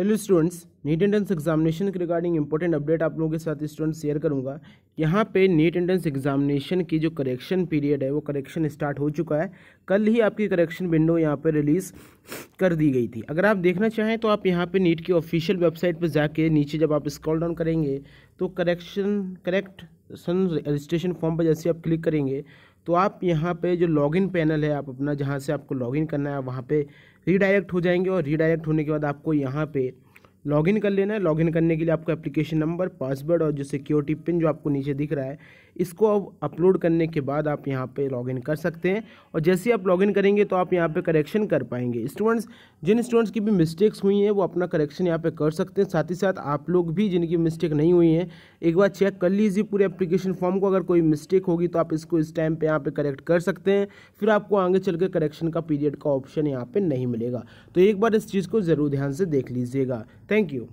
Hello students NEET entrance examination के regarding important update आप लोगों के साथ स्टूडेंट शेयर करूंगा यहाँ पे नीट एंट्रेंस एग्जामिनेशन की जो करेक्शन पीरियड है वो करेक्शन स्टार्ट हो चुका है कल ही आपकी करेक्शन विंडो यहाँ पे रिलीज़ कर दी गई थी अगर आप देखना चाहें तो आप यहाँ पर नीट की ऑफिशियल वेबसाइट पर जाके नीचे जब आप स्क्रॉल डाउन करेंगे तो करेक्शन करेक्ट सन रजिस्ट्रेशन फॉर्म पर जैसे आप क्लिक करेंगे तो आप यहाँ पे जो लॉगिन पैनल है आप अपना जहाँ से आपको लॉगिन करना है वहाँ पे रीडायरेक्ट हो जाएंगे और रीडायरेक्ट होने के बाद आपको यहाँ पे लॉगिन कर लेना है लॉगिन करने के लिए आपको एप्लीकेशन नंबर पासवर्ड और जो सिक्योरिटी पिन जो आपको नीचे दिख रहा है इसको अब अपलोड करने के बाद आप यहाँ पे लॉगिन कर सकते हैं और जैसे ही आप लॉगिन करेंगे तो आप यहाँ पे करेक्शन कर पाएंगे स्टूडेंट्स जिन स्टूडेंट्स की भी मिस्टेक्स हुई हैं वो अपना करेक्शन यहाँ पर कर सकते हैं साथ ही साथ आप लोग भी जिनकी मिस्टेक नहीं हुई हैं एक बार चेक कर लीजिए पूरे एप्लीकेशन फॉर्म को अगर कोई मिस्टेक होगी तो आप इसको इस टाइम पर यहाँ पर करेक्ट कर सकते हैं फिर आपको आगे चल के करेक्शन का पीरियड का ऑप्शन यहाँ पर नहीं मिलेगा तो एक बार इस चीज़ को ज़रूर ध्यान से देख लीजिएगा Thank you.